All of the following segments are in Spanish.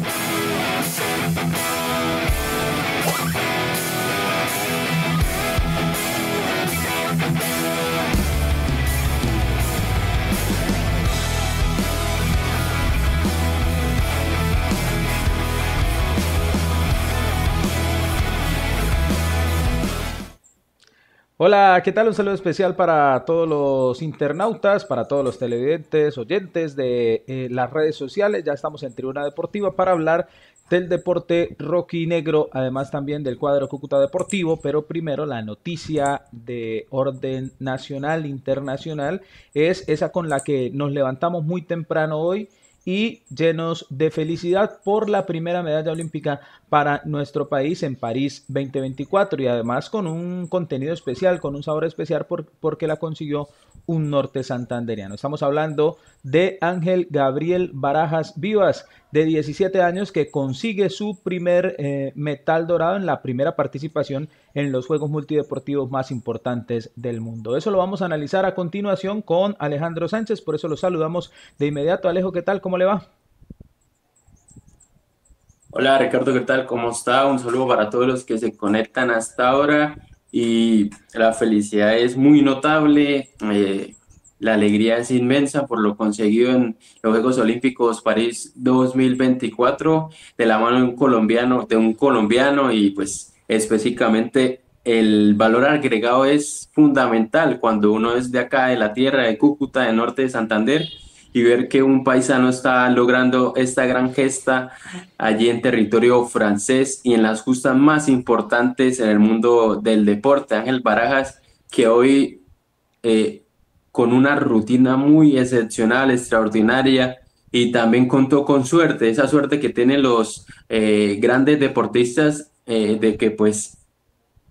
Música Hola, ¿qué tal? Un saludo especial para todos los internautas, para todos los televidentes, oyentes de eh, las redes sociales. Ya estamos en Tribuna Deportiva para hablar del deporte rocky negro, además también del cuadro Cúcuta Deportivo, pero primero la noticia de orden nacional, internacional, es esa con la que nos levantamos muy temprano hoy y llenos de felicidad por la primera medalla olímpica para nuestro país en París 2024 y además con un contenido especial, con un sabor especial porque la consiguió un norte santanderiano Estamos hablando de Ángel Gabriel Barajas Vivas, de 17 años, que consigue su primer eh, metal dorado en la primera participación en los Juegos Multideportivos más importantes del mundo. Eso lo vamos a analizar a continuación con Alejandro Sánchez, por eso lo saludamos de inmediato. Alejo, ¿qué tal? ¿Cómo le va? Hola Ricardo, ¿qué tal? ¿Cómo está? Un saludo para todos los que se conectan hasta ahora y la felicidad es muy notable. Eh, la alegría es inmensa por lo conseguido en los Juegos Olímpicos París 2024 de la mano de un colombiano, de un colombiano y pues específicamente el valor agregado es fundamental cuando uno es de acá de la tierra de Cúcuta, de norte de Santander y ver que un paisano está logrando esta gran gesta allí en territorio francés y en las justas más importantes en el mundo del deporte. Ángel Barajas, que hoy eh, con una rutina muy excepcional, extraordinaria, y también contó con suerte, esa suerte que tienen los eh, grandes deportistas eh, de que pues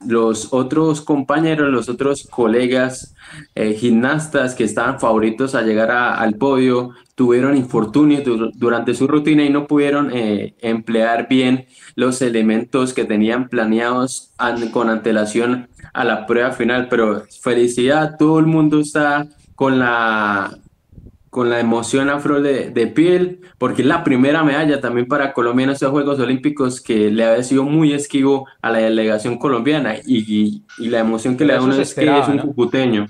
los otros compañeros, los otros colegas eh, gimnastas que estaban favoritos a llegar al podio tuvieron infortunios durante su rutina y no pudieron eh, emplear bien los elementos que tenían planeados con antelación a la prueba final. Pero felicidad, todo el mundo está con la con la emoción afro de, de, piel, porque es la primera medalla también para Colombia de estos Juegos Olímpicos que le ha sido muy esquivo a la delegación colombiana y, la emoción que le da uno es que es un cucuteño.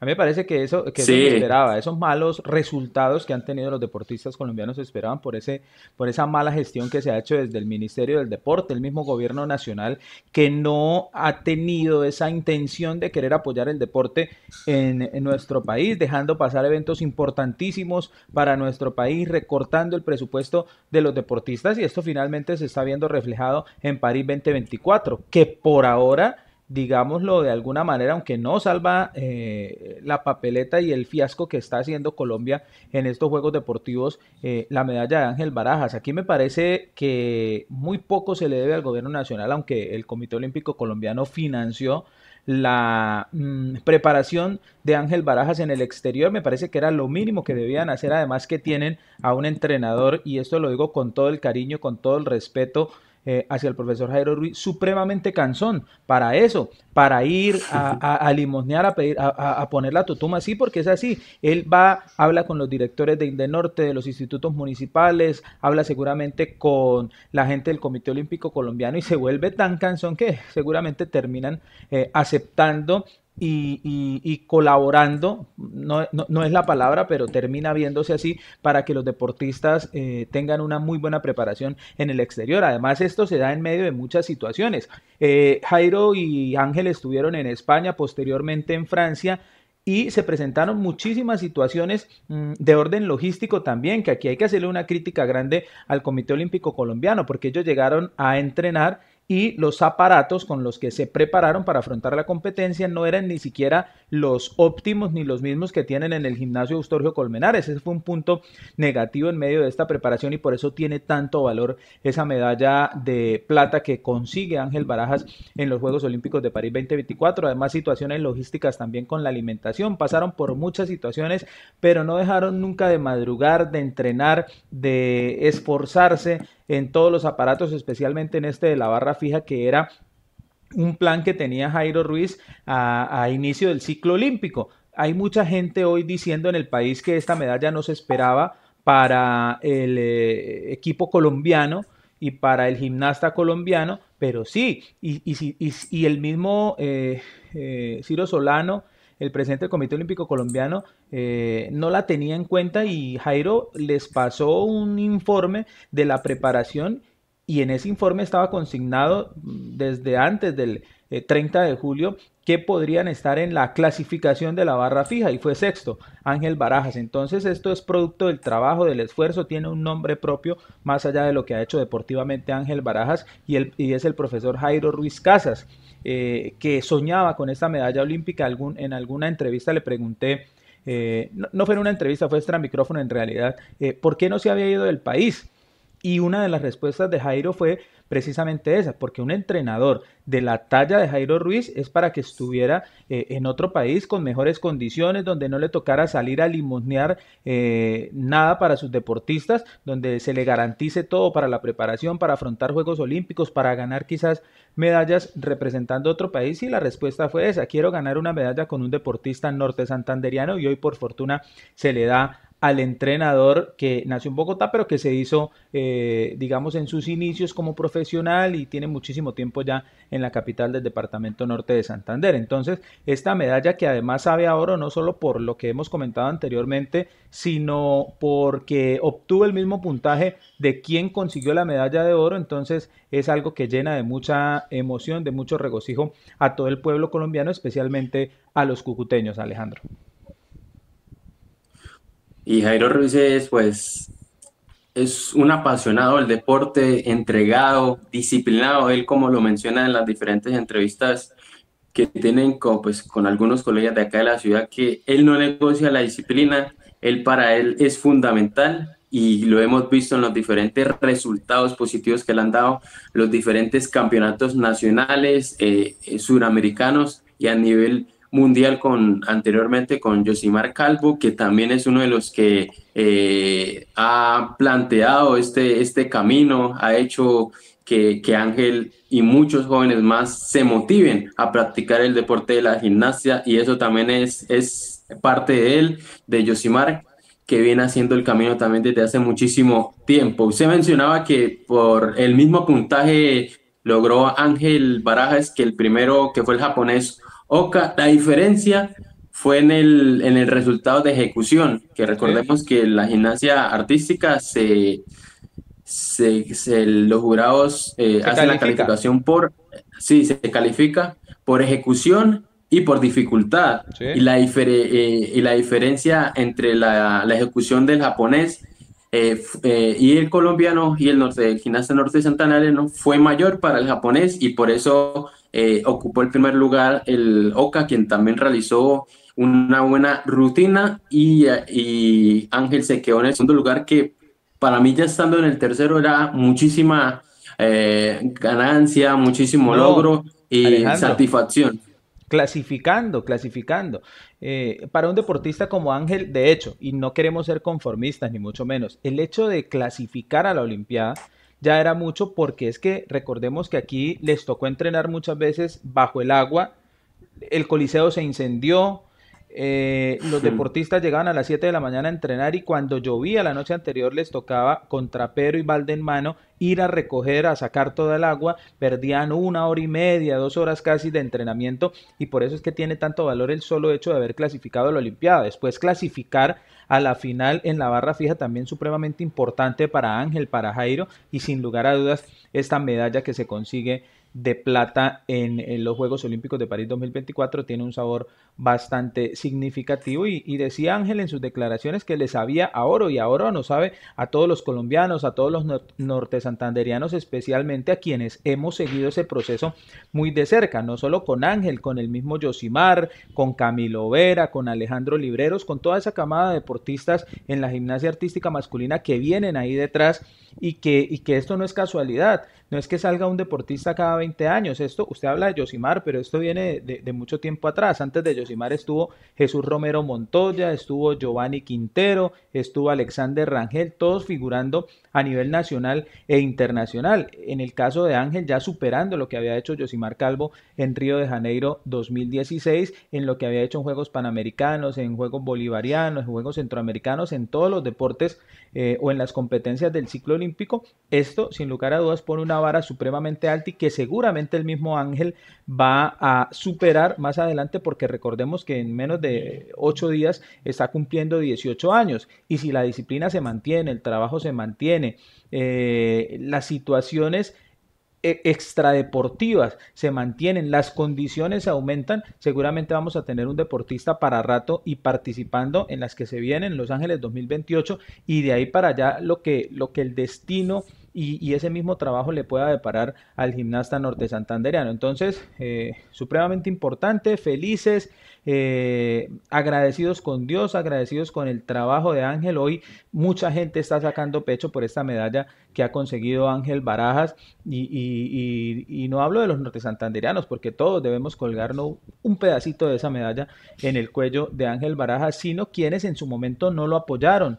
A mí me parece que eso que se esperaba, esos malos resultados que han tenido los deportistas colombianos se esperaban por ese por esa mala gestión que se ha hecho desde el Ministerio del Deporte, el mismo gobierno nacional que no ha tenido esa intención de querer apoyar el deporte en, en nuestro país, dejando pasar eventos importantísimos para nuestro país, recortando el presupuesto de los deportistas y esto finalmente se está viendo reflejado en París 2024, que por ahora digámoslo de alguna manera, aunque no salva eh, la papeleta y el fiasco que está haciendo Colombia en estos Juegos Deportivos, eh, la medalla de Ángel Barajas. Aquí me parece que muy poco se le debe al gobierno nacional, aunque el Comité Olímpico Colombiano financió la mm, preparación de Ángel Barajas en el exterior. Me parece que era lo mínimo que debían hacer, además que tienen a un entrenador, y esto lo digo con todo el cariño, con todo el respeto eh, hacia el profesor Jairo Ruiz supremamente cansón para eso, para ir a, limosnear, a, pedir, a, poner la tutuma así, porque es así. Él va, habla con los directores de de norte, de los institutos municipales, habla seguramente con la gente del Comité Olímpico Colombiano y se vuelve tan cansón que seguramente terminan eh, aceptando y, colaborando, no, es la palabra, pero termina viéndose así para que los deportistas eh, tengan una muy buena preparación en el exterior. Además, esto se da en medio de muchas situaciones. Eh, Jairo y Ángel estuvieron en España, posteriormente en Francia y se presentaron muchísimas situaciones mm, de orden logístico también, que aquí hay que hacerle una crítica grande al Comité Olímpico Colombiano, porque ellos llegaron a entrenar y los aparatos con los que se prepararon para afrontar la competencia no eran ni siquiera los óptimos ni los mismos que tienen en el gimnasio Eustorgio Colmenares. Ese fue un punto negativo en medio de esta preparación y por eso tiene tanto valor esa medalla de plata que consigue Ángel Barajas en los Juegos Olímpicos de París 2024. Además, situaciones logísticas también con la alimentación. Pasaron por muchas situaciones, pero no dejaron nunca de madrugar, de entrenar, de esforzarse en todos los aparatos, especialmente en este de la barra fija que era un plan que tenía Jairo Ruiz a, inicio del ciclo olímpico. Hay mucha gente hoy diciendo en el país que esta medalla no se esperaba para el eh, equipo colombiano y para el gimnasta colombiano, pero sí, y, el mismo eh, eh, Ciro Solano el presidente del Comité Olímpico Colombiano eh, no la tenía en cuenta y Jairo les pasó un informe de la preparación y en ese informe estaba consignado mm, desde antes del 30 eh, de julio que podrían estar en la clasificación de la barra fija y fue sexto, Ángel Barajas. Entonces esto es producto del trabajo, del esfuerzo, tiene un nombre propio más allá de lo que ha hecho deportivamente Ángel Barajas y, el, y es el profesor Jairo Ruiz Casas. Eh, que soñaba con esa medalla olímpica. Algún, en alguna entrevista le pregunté, eh, no, fue en una entrevista, fue extra micrófono en realidad, eh, ¿por qué no se había ido del país? Y una de las respuestas de Jairo fue precisamente esa, porque un entrenador de la talla de Jairo Ruiz es para que estuviera eh, en otro país con mejores condiciones, donde no le tocara salir a limosnear eh, nada para sus deportistas, donde se le garantice todo para la preparación, para afrontar Juegos Olímpicos, para ganar quizás medallas representando otro país. Y la respuesta fue esa, quiero ganar una medalla con un deportista norte santanderiano y hoy por fortuna se le da al entrenador que nació en Bogotá, pero que se hizo, eh, digamos, en sus inicios como profesional y tiene muchísimo tiempo ya en la capital del Departamento Norte de Santander. Entonces, esta medalla que además sabe a oro, no solo por lo que hemos comentado anteriormente, sino porque obtuvo el mismo puntaje de quien consiguió la medalla de oro, entonces es algo que llena de mucha emoción, de mucho regocijo a todo el pueblo colombiano, especialmente a los cucuteños, Alejandro. Y Jairo Ruiz es, pues, es un apasionado del deporte, entregado, disciplinado. Él, como lo menciona en las diferentes entrevistas que tienen con, pues, con algunos colegas de acá de la ciudad, que él no negocia la disciplina, él para él es fundamental y lo hemos visto en los diferentes resultados positivos que le han dado los diferentes campeonatos nacionales, eh, eh, suramericanos y a nivel mundial con, anteriormente con Josimar Calvo, que también es uno de los que eh, ha planteado este, este camino, ha hecho que, Ángel y muchos jóvenes más se motiven a practicar el deporte de la gimnasia y eso también es, es parte de él, de Yosimar, que viene haciendo el camino también desde hace muchísimo tiempo. Usted mencionaba que por el mismo puntaje logró Ángel Barajas que el primero, que fue el japonés Oca. La diferencia fue en el, en el resultado de ejecución, que recordemos que la gimnasia artística se, los jurados eh, hacen la calificación por, sí, se califica por ejecución y por dificultad. Y, la eh, y la diferencia entre la, la ejecución del japonés eh, y el colombiano y el norte, norte de Santana fue mayor para el japonés y por eso eh, ocupó el primer lugar el Oca, quien también realizó una buena rutina y, Ángel se quedó en el segundo lugar que para mí ya estando en el tercero era muchísima eh, ganancia, muchísimo logro y satisfacción. Clasificando, clasificando. Eh, para un deportista como Ángel, de hecho, y no queremos ser conformistas ni mucho menos, el hecho de clasificar a la Olimpiada ya era mucho porque es que recordemos que aquí les tocó entrenar muchas veces bajo el agua, el coliseo se incendió, eh, los deportistas llegaban a las 7 de la mañana a entrenar y cuando llovía la noche anterior les tocaba con trapero y balde en mano ir a recoger, a sacar toda el agua, perdían una hora y media, dos horas casi de entrenamiento y por eso es que tiene tanto valor el solo hecho de haber clasificado a la Olimpiada. Después clasificar a la final en la barra fija también supremamente importante para Ángel, para Jairo y sin lugar a dudas esta medalla que se consigue de plata en, los Juegos Olímpicos de París 2024 tiene un sabor bastante significativo y, decía Ángel en sus declaraciones que le sabía a oro y a oro no sabe a todos los colombianos, a todos los norte santanderianos, especialmente a quienes hemos seguido ese proceso muy de cerca, no solo con Ángel, con el mismo Yosimar, con Camilo Vera, con Alejandro Libreros, con toda esa camada de deportistas en la gimnasia artística masculina que vienen ahí detrás y que, y que esto no es casualidad, no es que salga un deportista cada 20 años. Esto, usted habla de Yosimar, pero esto viene de, mucho tiempo atrás. Antes de Yosimar estuvo Jesús Romero Montoya, estuvo Giovanni Quintero, estuvo Alexander Rangel, todos figurando a nivel nacional e internacional. En el caso de Ángel, ya superando lo que había hecho Yosimar Calvo en Río de Janeiro 2016, en lo que había hecho en Juegos Panamericanos, en Juegos Bolivarianos, en Juegos Centroamericanos, en todos los deportes eh, o en las competencias del ciclo olímpico. Esto, sin lugar a dudas, pone una vara supremamente alta y que se seguramente el mismo ángel va a superar más adelante porque recordemos que en menos de ocho días está cumpliendo 18 años y si la disciplina se mantiene, el trabajo se mantiene, eh, las situaciones e-, extradeportivas se mantienen, las condiciones aumentan, seguramente vamos a tener un deportista para rato y participando en las que se vienen en Los Ángeles 2028 y de ahí para allá lo que, lo que el destino y, ese mismo trabajo le pueda deparar al gimnasta norte santandereano. Entonces, eh, supremamente importante, felices, eh, agradecidos con Dios, agradecidos con el trabajo de Ángel. Hoy mucha gente está sacando pecho por esta medalla que ha conseguido Ángel Barajas y, y no hablo de los norte santanderianos porque todos debemos colgarnos un pedacito de esa medalla en el cuello de Ángel Barajas, sino quienes en su momento no lo apoyaron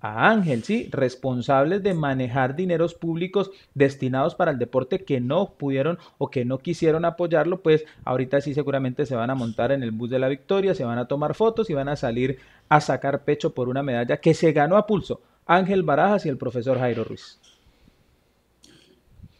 a Ángel, sí, responsables de manejar dineros públicos destinados para el deporte que no pudieron o que no quisieron apoyarlo, pues ahorita sí seguramente se van a montar en el bus de la victoria, se van a tomar fotos y van a salir a sacar pecho por una medalla que se ganó a pulso Ángel Barajas y el profesor Jairo Ruiz.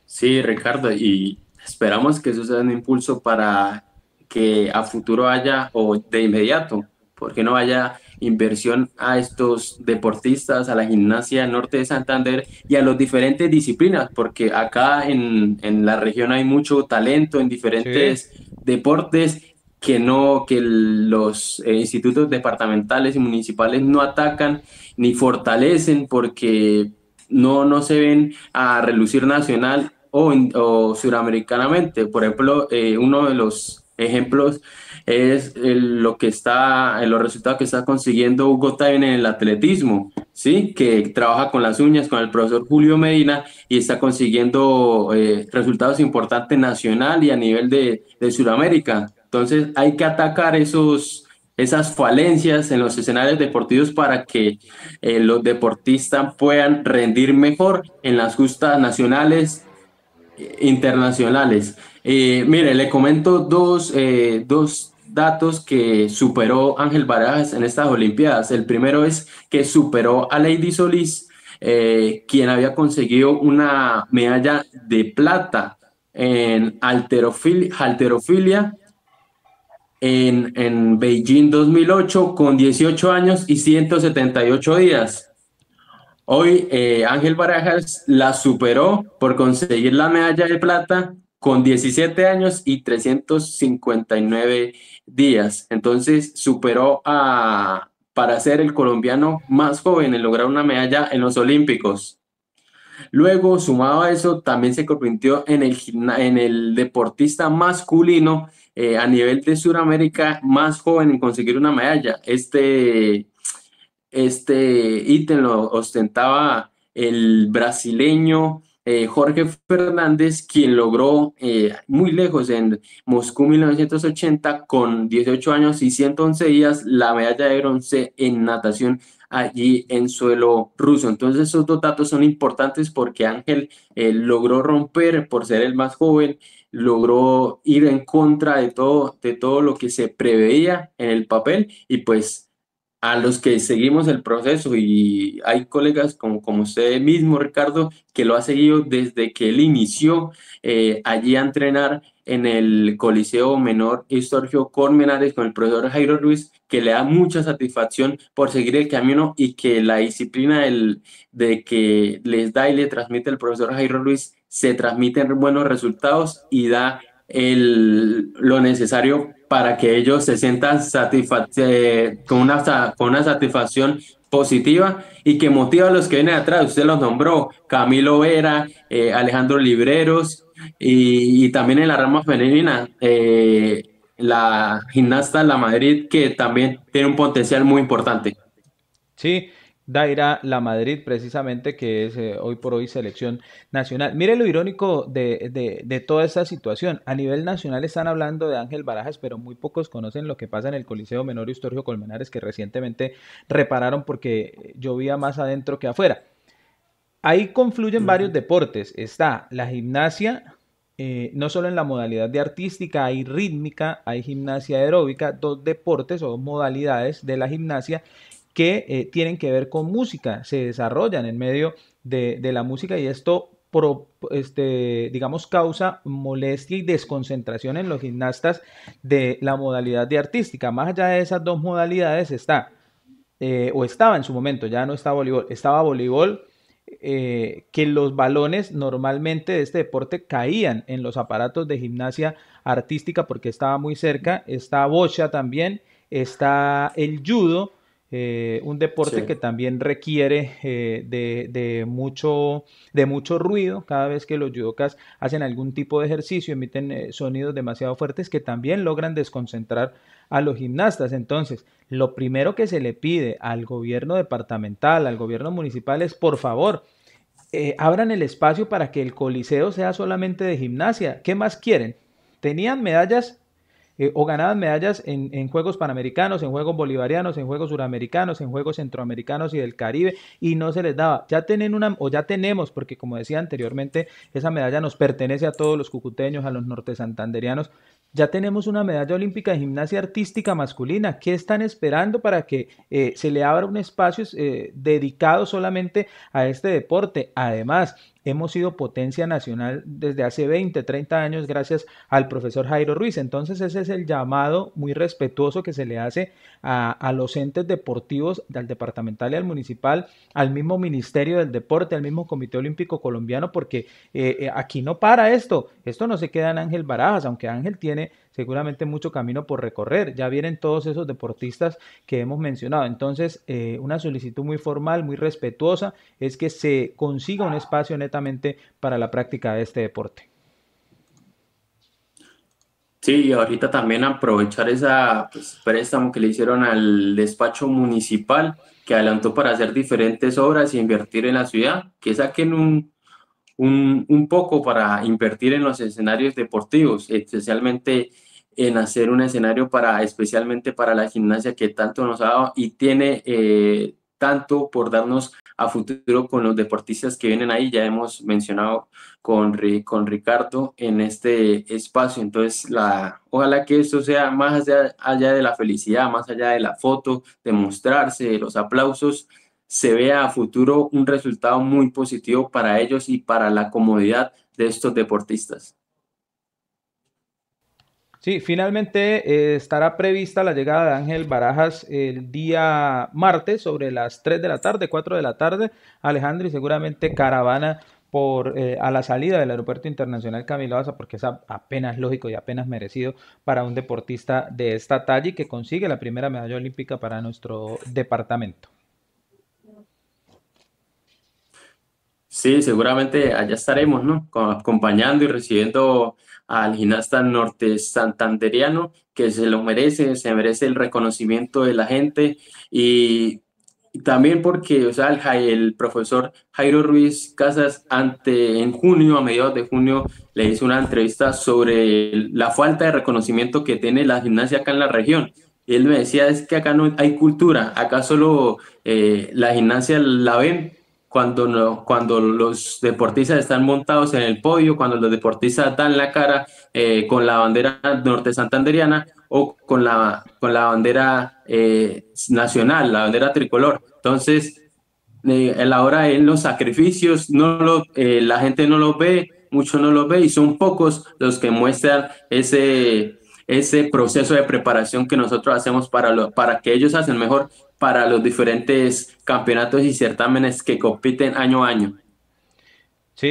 Sí, Ricardo, y esperamos que eso sea un impulso para que a futuro haya o de inmediato, porque no haya inversión a estos deportistas, a la gimnasia norte de Santander y a las diferentes disciplinas, porque acá en, la región hay mucho talento en diferentes deportes que no que los eh, institutos departamentales y municipales no atacan ni fortalecen porque no, no se ven a relucir nacional o, o suramericanamente. Por ejemplo, eh, uno de los ejemplos es lo que está, eh, los resultados que está consiguiendo Hugo también en el atletismo, ¿sí? que trabaja con las uñas con el profesor Julio Medina y está consiguiendo eh, resultados importantes nacional y a nivel de, Sudamérica. Entonces hay que atacar esos, esas falencias en los escenarios deportivos para que eh, los deportistas puedan rendir mejor en las justas nacionales internacionales. Eh, mire, le comento eh, dos, datos que superó Ángel Barajas en estas Olimpiadas. El primero es que superó a Lady Solís, eh, quien había conseguido una medalla de plata en halterofilia en, Beijing 2008 con 18 años y 178 días. Hoy Ángel Barajas la superó por conseguir la medalla de plata con 17 años y 359 días. Entonces superó a, para ser el colombiano más joven en lograr una medalla en los Olímpicos. Luego, sumado a eso, también se convirtió en el, en el deportista masculino eh, a nivel de Sudamérica más joven en conseguir una medalla. Este, este ítem lo ostentaba el brasileño eh, Jorge Fernández, quien logró eh, muy lejos en Moscú 1980 con 18 años y 111 días la medalla de bronce en natación allí en suelo ruso. Entonces esos dos datos son importantes porque Ángel eh, logró romper por ser el más joven, logró ir en contra de todo, de todo lo que se preveía en el papel y pues a los que seguimos el proceso y hay colegas como, usted mismo, Ricardo, que lo ha seguido desde que él inició eh, allí a entrenar en el Coliseo Menor Histórico Cormenares con el profesor Jairo Luis, que le da mucha satisfacción por seguir el camino y que la disciplina del, de que les da y le transmite el profesor Jairo Luis se en buenos resultados y da el, lo necesario para que ellos se sientan eh, con, una, con una satisfacción positiva y que motiva a los que vienen atrás. Usted los nombró, Camilo Vera, eh, Alejandro Libreros y, también en la rama femenina, eh, la gimnasta La Madrid, que también tiene un potencial muy importante. Sí, Daira La Madrid, precisamente, que es eh, hoy por hoy selección nacional. Mire lo irónico de, toda esta situación. A nivel nacional están hablando de Ángel Barajas, pero muy pocos conocen lo que pasa en el Coliseo Menor y Colmenares, que recientemente repararon porque llovía más adentro que afuera. Ahí confluyen varios deportes. Está la gimnasia, eh, no solo en la modalidad de artística, hay rítmica, hay gimnasia aeróbica, dos deportes o dos modalidades de la gimnasia que eh, tienen que ver con música, se desarrollan en medio de, la música y esto este, digamos, causa molestia y desconcentración en los gimnastas de la modalidad de artística. Más allá de esas dos modalidades está, eh, o estaba en su momento, ya no está voleibol, estaba voleibol, eh, que los balones normalmente de este deporte caían en los aparatos de gimnasia artística porque estaba muy cerca, está bocha también, está el judo, eh, un deporte que también requiere eh, de, mucho, de mucho ruido. Cada vez que los yudokas hacen algún tipo de ejercicio, emiten eh, sonidos demasiado fuertes que también logran desconcentrar a los gimnastas. Entonces, lo primero que se le pide al gobierno departamental, al gobierno municipal es, por favor, abran el espacio para que el coliseo sea solamente de gimnasia. ¿Qué más quieren? Tenían medallas eh, o ganaban medallas en, Juegos Panamericanos, en Juegos Bolivarianos, en Juegos Suramericanos, en Juegos Centroamericanos y del Caribe, y no se les daba. Ya tienen una, o ya tenemos, porque como decía anteriormente, esa medalla nos pertenece a todos los cucuteños, a los norte santanderianos, ya tenemos una medalla olímpica de gimnasia artística masculina. ¿Qué están esperando para que eh, se le abra un espacio eh, dedicado solamente a este deporte? Además, hemos sido potencia nacional desde hace 20, 30 años gracias al profesor Jairo Ruiz. Entonces ese es el llamado muy respetuoso que se le hace a, los entes deportivos, del departamental y al municipal, al mismo Ministerio del Deporte, al mismo Comité Olímpico Colombiano, porque eh, eh, aquí no para esto, esto no se queda en Ángel Barajas, aunque Ángel tiene seguramente mucho camino por recorrer. Ya vienen todos esos deportistas que hemos mencionado. Entonces, eh, una solicitud muy formal, muy respetuosa, es que se consiga un espacio netamente para la práctica de este deporte. Sí, y ahorita también aprovechar ese pues, préstamo que le hicieron al despacho municipal que adelantó para hacer diferentes obras y e invertir en la ciudad, que saquen un, un, un poco para invertir en los escenarios deportivos, especialmente en hacer un escenario para especialmente para la gimnasia que tanto nos ha dado y tiene eh, tanto por darnos a futuro con los deportistas que vienen ahí. Ya hemos mencionado con, con Ricardo en este espacio. Entonces, la, ojalá que esto sea más allá, allá de la felicidad, más allá de la foto, de mostrarse, de los aplausos, se vea a futuro un resultado muy positivo para ellos y para la comodidad de estos deportistas. Sí, finalmente eh, estará prevista la llegada de Ángel Barajas el día martes sobre las 3 de la tarde, 4 de la tarde, Alejandro, y seguramente caravana por, eh, a la salida del Aeropuerto Internacional Camilo porque es apenas lógico y apenas merecido para un deportista de esta talla y que consigue la primera medalla olímpica para nuestro departamento. Sí, seguramente allá estaremos, ¿no? Acompañando y recibiendo al gimnasta norte santanderiano que se lo merece, se merece el reconocimiento de la gente y también porque o el, profesor Jairo Ruiz Casas ante, en junio, a mediados de junio, le hizo una entrevista sobre la falta de reconocimiento que tiene la gimnasia acá en la región. él me decía, es que acá no hay cultura, acá solo eh, la gimnasia la ven cuando, no, cuando los deportistas están montados en el podio, cuando los deportistas dan la cara eh, con la bandera norte santanderiana o con la, con la bandera eh, nacional, la bandera tricolor. Entonces, eh, a la hora de los sacrificios, no lo, la gente no lo ve, muchos no lo ve y son pocos los que muestran ese, ese proceso de preparación que nosotros hacemos para, para que ellos hacen mejor para los diferentes campeonatos y certámenes que compiten año a año. Sí,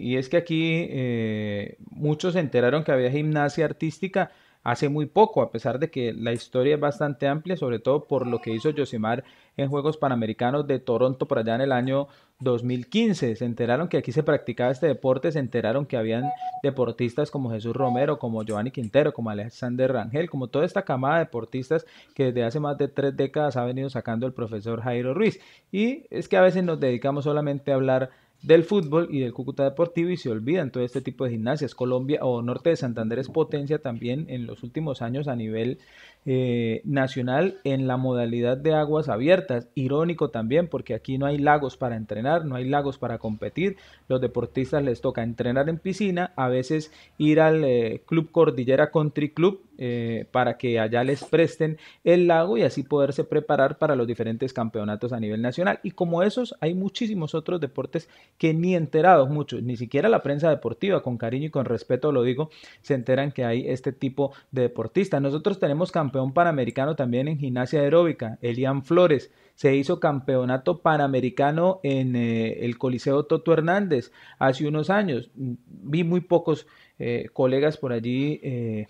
y, es que aquí eh, muchos se enteraron que había gimnasia artística hace muy poco, a pesar de que la historia es bastante amplia, sobre todo por lo que hizo Yosimar en Juegos Panamericanos de Toronto por allá en el año 2015. Se enteraron que aquí se practicaba este deporte, se enteraron que habían deportistas como Jesús Romero, como Giovanni Quintero, como Alexander Rangel, como toda esta camada de deportistas que desde hace más de tres décadas ha venido sacando el profesor Jairo Ruiz. Y es que a veces nos dedicamos solamente a hablar del fútbol y del Cúcuta Deportivo y se olvidan todo este tipo de gimnasias. Colombia o Norte de Santander es potencia también en los últimos años a nivel eh, nacional en la modalidad de aguas abiertas. Irónico también porque aquí no hay lagos para entrenar, no hay lagos para competir. Los deportistas les toca entrenar en piscina, a veces ir al eh, Club Cordillera Country Club eh, para que allá les presten el lago y así poderse preparar para los diferentes campeonatos a nivel nacional. Y como esos, hay muchísimos otros deportes que ni enterados muchos, ni siquiera la prensa deportiva, con cariño y con respeto lo digo, se enteran que hay este tipo de deportistas. Nosotros tenemos campeonatos campeón panamericano también en gimnasia aeróbica, Elian Flores. Se hizo campeonato panamericano en eh, el Coliseo Toto Hernández hace unos años. Vi muy pocos eh, colegas por allí eh,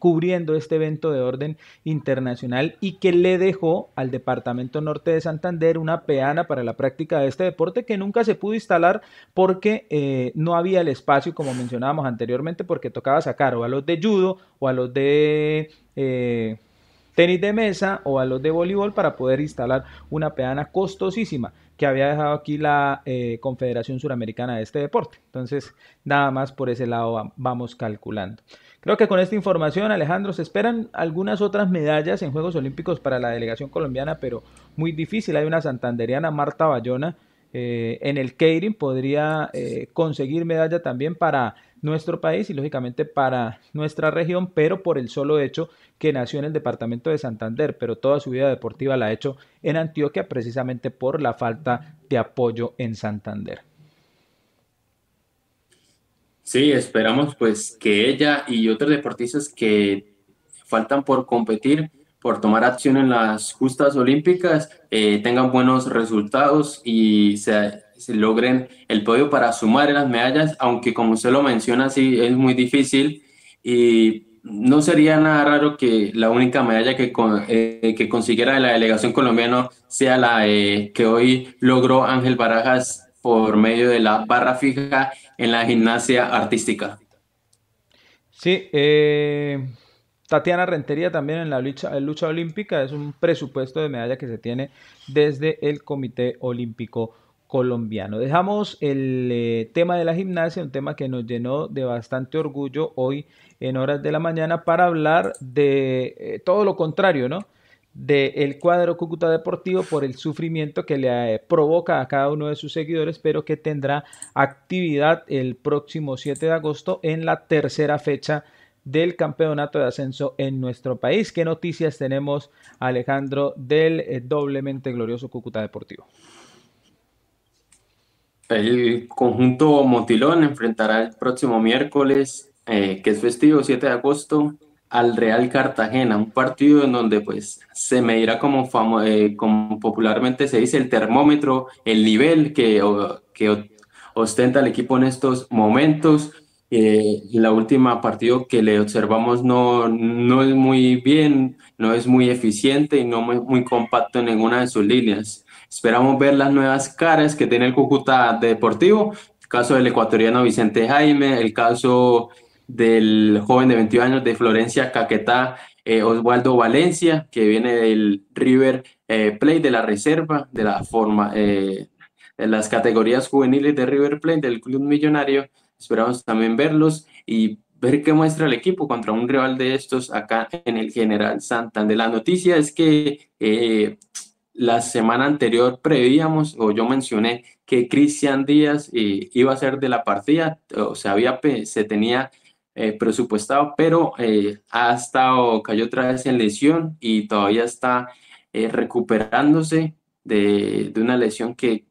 cubriendo este evento de orden internacional y que le dejó al Departamento Norte de Santander una peana para la práctica de este deporte que nunca se pudo instalar porque no había el espacio, como mencionábamos anteriormente, porque tocaba sacar o a los de judo o a los de eh, tenis de mesa o a los de voleibol para poder instalar una pedana costosísima que había dejado aquí la eh, Confederación Suramericana de este deporte. Entonces, nada más por ese lado vamos calculando. Creo que con esta información, Alejandro, se esperan algunas otras medallas en Juegos Olímpicos para la delegación colombiana, pero muy difícil. Hay una santanderiana, Marta Bayona, eh, en el catering podría conseguir medalla también para nuestro país y lógicamente para nuestra región, pero por el solo hecho que nació en el departamento de Santander, pero toda su vida deportiva la ha hecho en Antioquia precisamente por la falta de apoyo en Santander. Sí, esperamos pues que ella y otros deportistas que faltan por competir, por tomar acción en las justas olímpicas, eh, tengan buenos resultados y se logren el podio para sumar las medallas, aunque como se lo menciona, sí es muy difícil y no sería nada raro que la única medalla que, eh, que consiguiera la delegación colombiana sea la eh, que hoy logró Ángel Barajas por medio de la barra fija en la gimnasia artística. Sí, eh, Tatiana Rentería también en la lucha, lucha olímpica es un presupuesto de medalla que se tiene desde el Comité Olímpico colombiano. Dejamos el eh, tema de la gimnasia, un tema que nos llenó de bastante orgullo hoy en horas de la mañana para hablar de eh, todo lo contrario, ¿no? Del el cuadro Cúcuta Deportivo por el sufrimiento que le eh, provoca a cada uno de sus seguidores, pero que tendrá actividad el próximo 7 de agosto en la tercera fecha del campeonato de ascenso en nuestro país. ¿Qué noticias tenemos, Alejandro, del doblemente glorioso Cúcuta Deportivo? El conjunto Motilón enfrentará el próximo miércoles, eh, que es festivo, 7 de agosto, al Real Cartagena, un partido en donde pues se medirá como, eh, como popularmente se dice el termómetro, el nivel que, ostenta el equipo en estos momentos. Eh, la última partido que le observamos no, es muy bien, no es muy eficiente y no es muy compacto en ninguna de sus líneas. Esperamos ver las nuevas caras que tiene el Cúcuta Deportivo, el caso del ecuatoriano Vicente Jaime, el caso del joven de 21 años de Florencia Caquetá, eh, Oswaldo Valencia, que viene del River play eh, Plate, de la reserva, de la forma, eh, de las categorías juveniles de River Plate, del Club Millonario. Esperamos también verlos y ver qué muestra el equipo contra un rival de estos acá en el General Santander. La noticia es que la semana anterior prevíamos o yo mencioné que Cristian Díaz eh, iba a ser de la partida, o sea, había, se tenía eh, presupuestado, pero eh, ha estado, cayó otra vez en lesión y todavía está recuperándose de, una lesión que,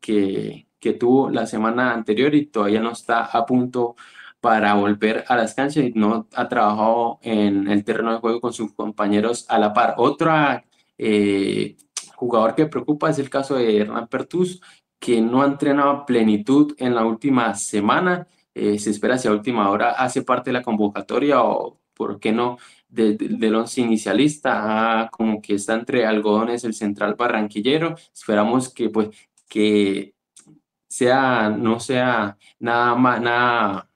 tuvo la semana anterior y todavía no está a punto para volver a las canchas y no ha trabajado en el terreno de juego con sus compañeros a la par. Otra Jugador que preocupa es el caso de Hernán Pertus, que no ha entrenado a plenitud en la última semana. Eh, se espera hacia última hora hace parte de la convocatoria o, por qué no, del once inicialista. Ah, como que está entre algodones el central barranquillero. Esperamos que, pues, que sea, no sea nada, más nada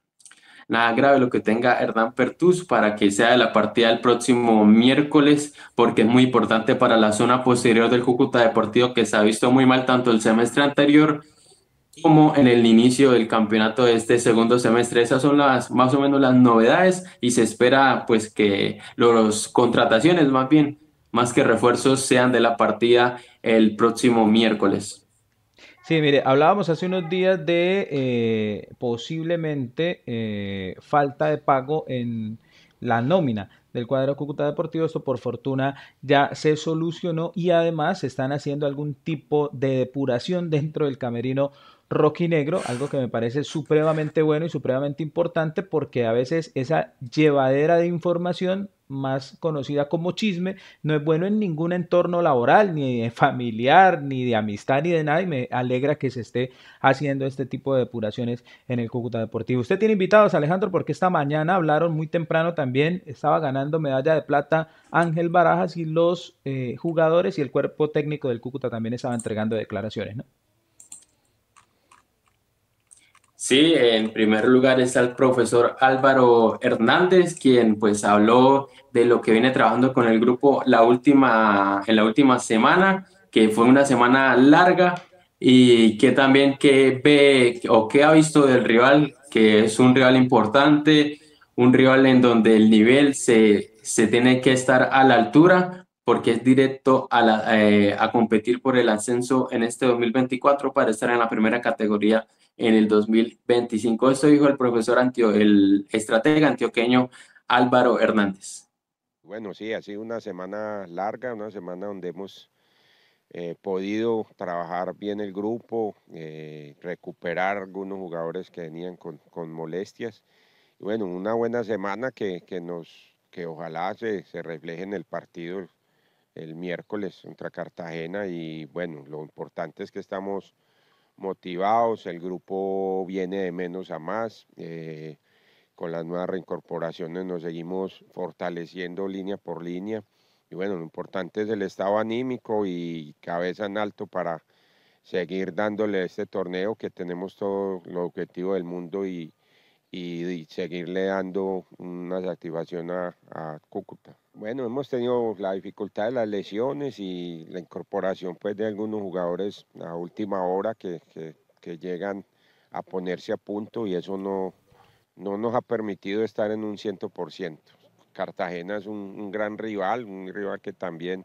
nada grave lo que tenga Hernán Pertus para que sea de la partida el próximo miércoles, porque es muy importante para la zona posterior del Cúcuta Deportivo que se ha visto muy mal tanto el semestre anterior como en el inicio del campeonato de este segundo semestre. Esas son las más o menos las novedades y se espera pues que las contrataciones más bien, más que refuerzos, sean de la partida el próximo miércoles. Sí, mire, hablábamos hace unos días de eh, posiblemente eh, falta de pago en la nómina del cuadro Cúcuta Deportivo. Esto por fortuna ya se solucionó y además están haciendo algún tipo de depuración dentro del camerino Negro, algo que me parece supremamente bueno y supremamente importante porque a veces esa llevadera de información más conocida como chisme, no es bueno en ningún entorno laboral, ni familiar, ni de amistad, ni de nada, y me alegra que se esté haciendo este tipo de depuraciones en el Cúcuta Deportivo. Usted tiene invitados, Alejandro, porque esta mañana hablaron muy temprano también, estaba ganando medalla de plata Ángel Barajas y los eh, jugadores y el cuerpo técnico del Cúcuta también estaba entregando declaraciones, ¿no? Sí, en primer lugar está el profesor Álvaro Hernández, quien pues habló de lo que viene trabajando con el grupo la última, en la última semana, que fue una semana larga y que también que ve o que ha visto del rival, que es un rival importante, un rival en donde el nivel se, se tiene que estar a la altura porque es directo a, eh, a competir por el ascenso en este 2024 para estar en la primera categoría en el 2025. Esto dijo el profesor, Antio, el estratega antioqueño Álvaro Hernández. Bueno, sí, ha sido una semana larga, una semana donde hemos eh, podido trabajar bien el grupo, eh, recuperar algunos jugadores que venían con, molestias. bueno, una buena semana que, nos, que ojalá se, se, refleje en el partido el miércoles contra Cartagena. Y bueno, lo importante es que estamos motivados, el grupo viene de menos a más. Eh, con las nuevas reincorporaciones nos seguimos fortaleciendo línea por línea. Y bueno, lo importante es el estado anímico y cabeza en alto para seguir dándole este torneo que tenemos todo lo objetivo del mundo y, y, seguirle dando una satisfacción a, Cúcuta. Bueno, hemos tenido la dificultad de las lesiones y la incorporación pues, de algunos jugadores a última hora que, llegan a ponerse a punto y eso no, no nos ha permitido estar en un 100%. Cartagena es un, un, gran rival, un rival que también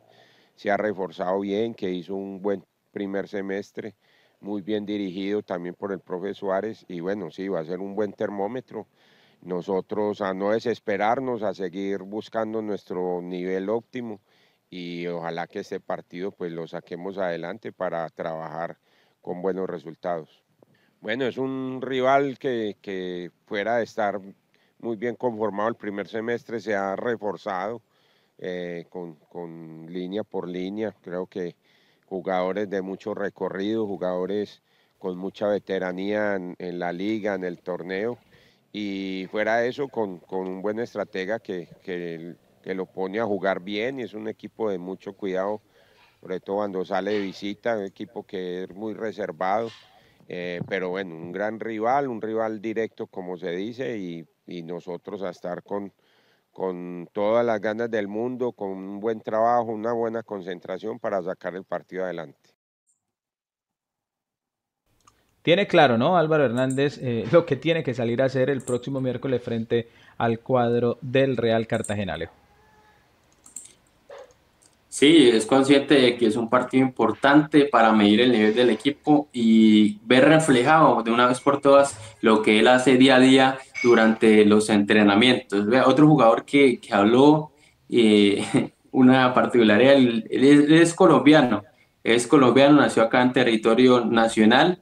se ha reforzado bien, que hizo un buen primer semestre muy bien dirigido también por el profe Suárez y bueno, sí, va a ser un buen termómetro. Nosotros a no desesperarnos, a seguir buscando nuestro nivel óptimo y ojalá que este partido pues lo saquemos adelante para trabajar con buenos resultados. Bueno, es un rival que, fuera de estar muy bien conformado el primer semestre se ha reforzado eh, con línea por línea, creo que jugadores de mucho recorrido, jugadores con mucha veteranía en, la liga, en el torneo, y fuera de eso con, un buen estratega que, que, lo pone a jugar bien y es un equipo de mucho cuidado, sobre todo cuando sale de visita, un equipo que es muy reservado, eh, pero bueno, un gran rival, un rival directo como se dice y nosotros a estar con, con todas las ganas del mundo, con un buen trabajo, una buena concentración para sacar el partido adelante. Tiene claro, ¿no? Álvaro Hernández, eh, lo que tiene que salir a hacer el próximo miércoles frente al cuadro del Real Cartagena, Sí, es consciente de que es un partido importante para medir el nivel del equipo y ver reflejado de una vez por todas lo que él hace día a día durante los entrenamientos. Otro jugador que, habló, eh, una particularidad, él, es colombiano, es colombiano, nació acá en territorio nacional,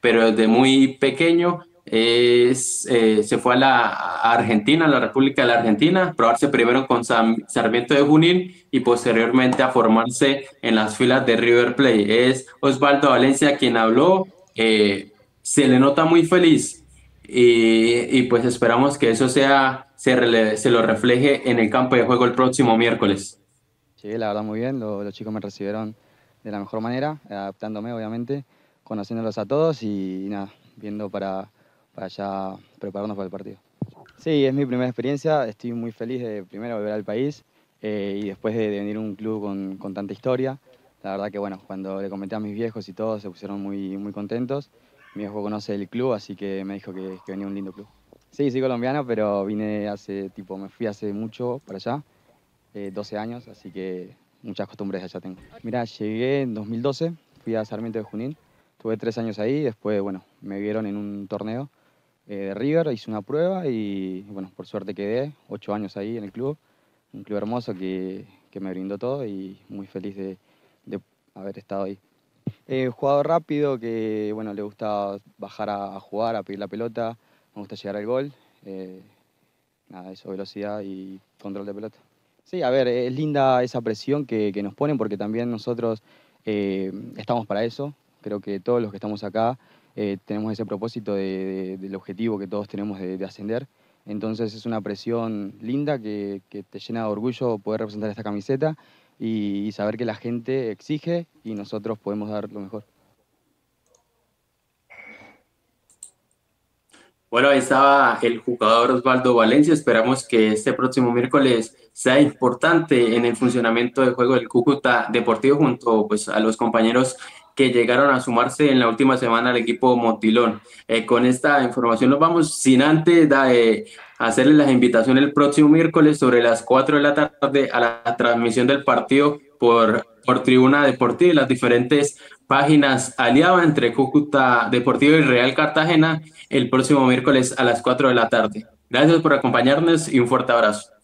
pero desde muy pequeño es, eh, se fue a, la, Argentina, a la República de la Argentina, probarse primero con Sarmiento de Junín y posteriormente a formarse en las filas de River Plate. Es Osvaldo Valencia quien habló, eh, se le nota muy feliz y, pues esperamos que eso sea, se, se, lo refleje en el campo de juego el próximo miércoles. Sí, la verdad muy bien, los chicos me recibieron de la mejor manera, adaptándome obviamente, conociéndolos a todos y nada, viendo para para ya prepararnos para el partido. Sí, es mi primera experiencia, estoy muy feliz de primero volver al país eh, y después de, venir a un club con, tanta historia. La verdad que bueno, cuando le comenté a mis viejos y todos se pusieron muy, muy contentos. Mi viejo conoce el club, así que me dijo que, que venía un lindo club. Sí, soy colombiano, pero vine hace, tipo, me fui hace mucho para allá, 12 eh, años, así que muchas costumbres allá tengo. Mira, llegué en 2012, fui a Sarmiento de Junín, tuve tres años ahí, después, bueno, me vieron en un torneo eh, de River, hice una prueba y bueno, por suerte quedé, ocho años ahí en el club, un club hermoso que, que me brindó todo y muy feliz de, de haber estado ahí. Eh, jugador rápido que bueno, le gusta bajar a, jugar, a pedir la pelota, me gusta llegar al gol, eh, nada, eso, velocidad y control de pelota. Sí, a ver, es linda esa presión que, que nos ponen porque también nosotros eh, estamos para eso. Creo que todos los que estamos acá eh, tenemos ese propósito del objetivo que todos tenemos de, ascender. Entonces es una presión linda que, te llena de orgullo poder representar esta camiseta y, saber que la gente exige y nosotros podemos dar lo mejor. Bueno, ahí estaba el jugador Osvaldo Valencia. Esperamos que este próximo miércoles sea importante en el funcionamiento del juego del Cúcuta Deportivo junto pues, a los compañeros que llegaron a sumarse en la última semana al equipo Motilón. Eh, con esta información nos vamos sin antes de eh, hacerles las invitaciones el próximo miércoles sobre las 4 de la tarde a la transmisión del partido por, por Tribuna Deportiva y las diferentes páginas aliadas entre Cúcuta Deportivo y Real Cartagena el próximo miércoles a las 4 de la tarde. Gracias por acompañarnos y un fuerte abrazo.